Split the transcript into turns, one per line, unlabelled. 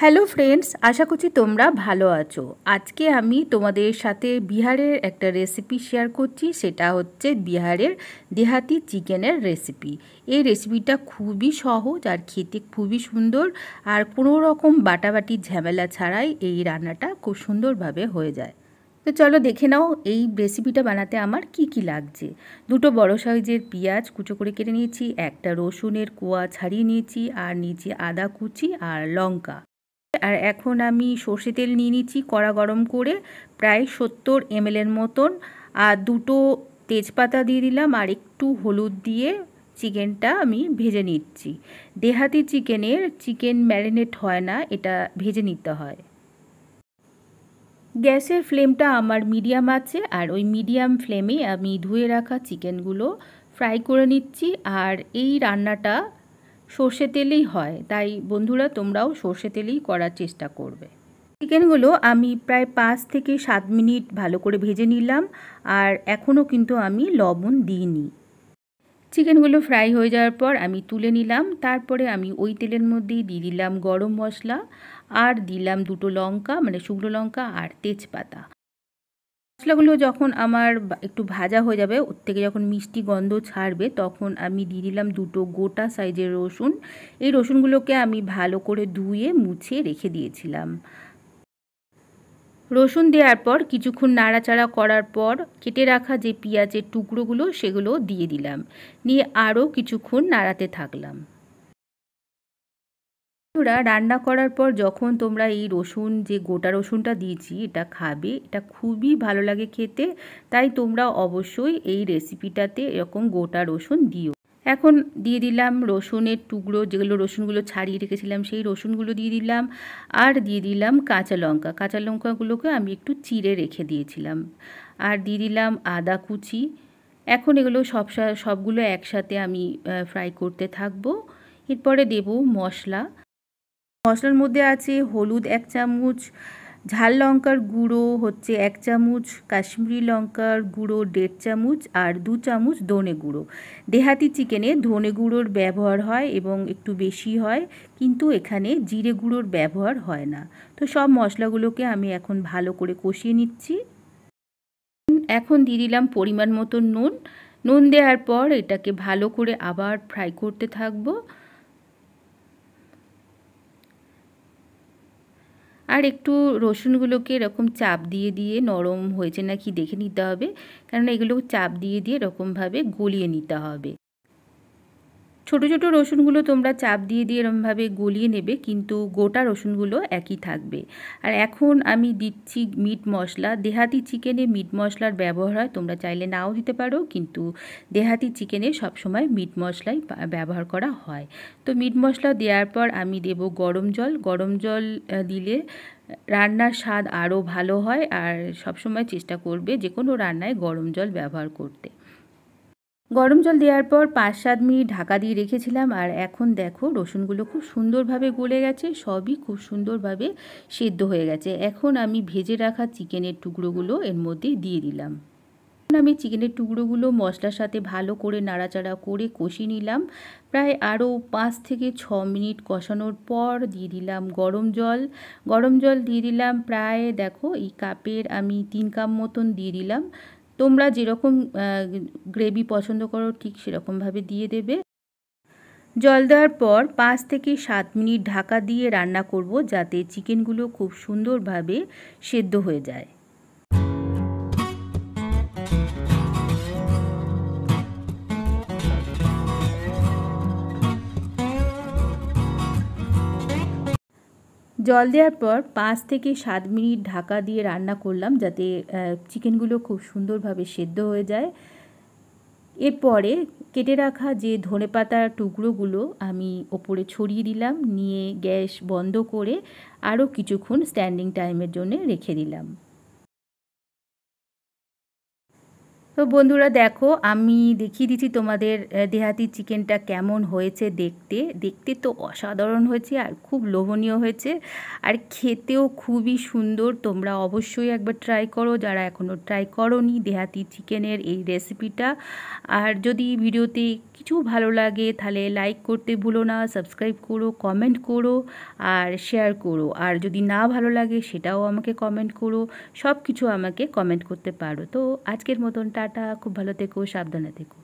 hello friends আশা করছি তোমরা ভালো আছো আজকে আমি তোমাদের সাথে বিহারের একটা রেসিপি শেয়ার করছি সেটা হচ্ছে বিহারের দেহাতি চিকেনের রেসিপি এই রেসিপিটা খুবই সহজ আর খেতে খুবই সুন্দর আর কোনো রকম বাটাবাটি ঝামেলা ছাড়াই এই রান্নাটা খুব সুন্দরভাবে হয়ে যায় তো চলো দেখে নাও এই রেসিপিটা বানাতে আমার কি কি লাগছে দুটো বড় সাইজের পেঁয়াজ কুচো করে কেটে নিয়েছি একটা রসুনের কোয়া ছাড়িয়ে নিয়েছি আর নিচে আদা কুচি আর লঙ্কা আর এখন আমি সর্ষে তেল নিয়ে নিচ্ছি কড়া গরম করে প্রায় সত্তর এমএলের মতন আর দুটো তেজপাতা দিয়ে দিলাম আর একটু হলুদ দিয়ে চিকেনটা আমি ভেজে নিচ্ছি দেহাতি চিকেনের চিকেন ম্যারিনেট হয় না এটা ভেজে নিতে হয় গ্যাসের ফ্লেমটা আমার মিডিয়াম আছে আর ওই মিডিয়াম ফ্লেমে আমি ধুয়ে রাখা চিকেনগুলো ফ্রাই করে নিচ্ছি আর এই রান্নাটা সর্ষে তেলেই হয় তাই বন্ধুরা তোমরাও সর্ষে তেলেই করার চেষ্টা করবে চিকেনগুলো আমি প্রায় পাঁচ থেকে সাত মিনিট ভালো করে ভেজে নিলাম আর এখনও কিন্তু আমি লবণ দিইনি চিকেনগুলো ফ্রাই হয়ে যাওয়ার পর আমি তুলে নিলাম তারপরে আমি ওই তেলের মধ্যেই দিয়ে দিলাম গরম মশলা আর দিলাম দুটো লঙ্কা মানে শুকনো লঙ্কা আর তেজপাতা মশলাগুলো যখন আমার একটু ভাজা হয়ে যাবে ওর থেকে যখন মিষ্টি গন্ধ ছাড়বে তখন আমি দিয়ে দিলাম দুটো গোটা সাইজের রসুন এই রসুনগুলোকে আমি ভালো করে ধুয়ে মুছে রেখে দিয়েছিলাম রসুন দেওয়ার পর কিছুক্ষণ নাড়াচাড়া করার পর কেটে রাখা যে পেঁয়াজের টুকরোগুলো সেগুলো দিয়ে দিলাম নিয়ে আরও কিছুক্ষণ নাড়াতে থাকলাম বন্ধুরা রান্না করার পর যখন তোমরা এই রসুন যে গোটা রসুনটা দিয়েছি এটা খাবে এটা খুবই ভালো লাগে খেতে তাই তোমরা অবশ্যই এই রেসিপিটাতে এরকম গোটা রসুন দিও এখন দিয়ে দিলাম রসুনের টুকরো যেগুলো রসুনগুলো ছাড়িয়ে রেখেছিলাম সেই রসুনগুলো দিয়ে দিলাম আর দিয়ে দিলাম কাঁচা লঙ্কা কাঁচা লঙ্কাগুলোকে আমি একটু চিড়ে রেখে দিয়েছিলাম আর দিয়ে দিলাম আদা কুচি এখন এগুলো সব সবগুলো একসাথে আমি ফ্রাই করতে থাকবো এরপরে দেব মশলা মশলার মধ্যে আছে হলুদ এক চামচ ঝাল লঙ্কার গুঁড়ো হচ্ছে এক চামচ কাশ্মীরি লঙ্কার গুঁড়ো দেড় চামচ আর দু চামচ ধনে গুঁড়ো দেহাতি চিকেনে ধনে গুঁড়োর ব্যবহার হয় এবং একটু বেশি হয় কিন্তু এখানে জিরে গুঁড়োর ব্যবহার হয় না তো সব মশলাগুলোকে আমি এখন ভালো করে কষিয়ে নিচ্ছি এখন দিয়ে দিলাম পরিমাণ মতো নুন নুন দেওয়ার পর এটাকে ভালো করে আবার ফ্রাই করতে থাকবো আর একটু রসুনগুলোকে এরকম চাপ দিয়ে দিয়ে নরম হয়েছে নাকি দেখে নিতে হবে কারণ এগুলো চাপ দিয়ে দিয়ে এরকমভাবে গলিয়ে নিতে হবে ছোট ছোট রসুনগুলো তোমরা চাপ দিয়ে দিয়ে এরমভাবে গলিয়ে নেবে কিন্তু গোটা রসুনগুলো একই থাকবে আর এখন আমি দিচ্ছি মিট মশলা দেহাতি চিকেনে মিট মশলার ব্যবহার হয় তোমরা চাইলে নাও দিতে পারো কিন্তু দেহাতি চিকেনে সবসময় মিট মশলাই ব্যবহার করা হয় তো মিট মশলা দেওয়ার পর আমি দেব গরম জল গরম জল দিলে রান্নার স্বাদ আরও ভালো হয় আর সবসময় চেষ্টা করবে যে কোনো রান্নায় গরম জল ব্যবহার করতে গরম জল দেওয়ার পর পাঁচ সাত মিনিট ঢাকা দিয়ে রেখেছিলাম আর এখন দেখো রসুনগুলো খুব সুন্দরভাবে গলে গেছে সবই খুব সুন্দরভাবে সেদ্ধ হয়ে গেছে এখন আমি ভেজে রাখা চিকেনের টুকরোগুলো এর মধ্যে দিয়ে দিলাম আমি চিকেনের টুকরোগুলো মশলার সাথে ভালো করে নাড়াচাড়া করে কষিয়ে নিলাম প্রায় আরও পাঁচ থেকে ছ মিনিট কষানোর পর দিয়ে দিলাম গরম জল গরম জল দিয়ে দিলাম প্রায় দেখো এই কাপের আমি তিন কাপ মতন দিয়ে দিলাম তোমরা যেরকম গ্রেভি পছন্দ করো ঠিক সেরকমভাবে দিয়ে দেবে জল দেওয়ার পর পাঁচ থেকে সাত মিনিট ঢাকা দিয়ে রান্না করব যাতে চিকেনগুলো খুব সুন্দরভাবে সেদ্ধ হয়ে যায় জল দেওয়ার পর পাঁচ থেকে সাত মিনিট ঢাকা দিয়ে রান্না করলাম যাতে চিকেনগুলো খুব সুন্দরভাবে সেদ্ধ হয়ে যায় এরপরে কেটে রাখা যে ধনে পাতার টুকরোগুলো আমি ওপরে ছড়িয়ে দিলাম নিয়ে গ্যাস বন্ধ করে আরও কিছুক্ষণ স্ট্যান্ডিং টাইমের জন্য রেখে দিলাম তো বন্ধুরা দেখো আমি দেখিয়ে দিচ্ছি তোমাদের দেহাতি চিকেনটা কেমন হয়েছে দেখতে দেখতে তো অসাধারণ হয়েছে আর খুব লোভনীয় হয়েছে আর খেতেও খুবই সুন্দর তোমরা অবশ্যই একবার ট্রাই করো যারা এখনও ট্রাই করনি দেহাতি চিকেনের এই রেসিপিটা আর যদি ভিডিওতে কিছু ভালো লাগে তাহলে লাইক করতে ভুলো না সাবস্ক্রাইব করো কমেন্ট করো আর শেয়ার করো আর যদি না ভালো লাগে সেটাও আমাকে কমেন্ট করো সব কিছু আমাকে কমেন্ট করতে পারো তো আজকের মতনটা টাটা খুব ভালো থেকো সাবধানে থেকো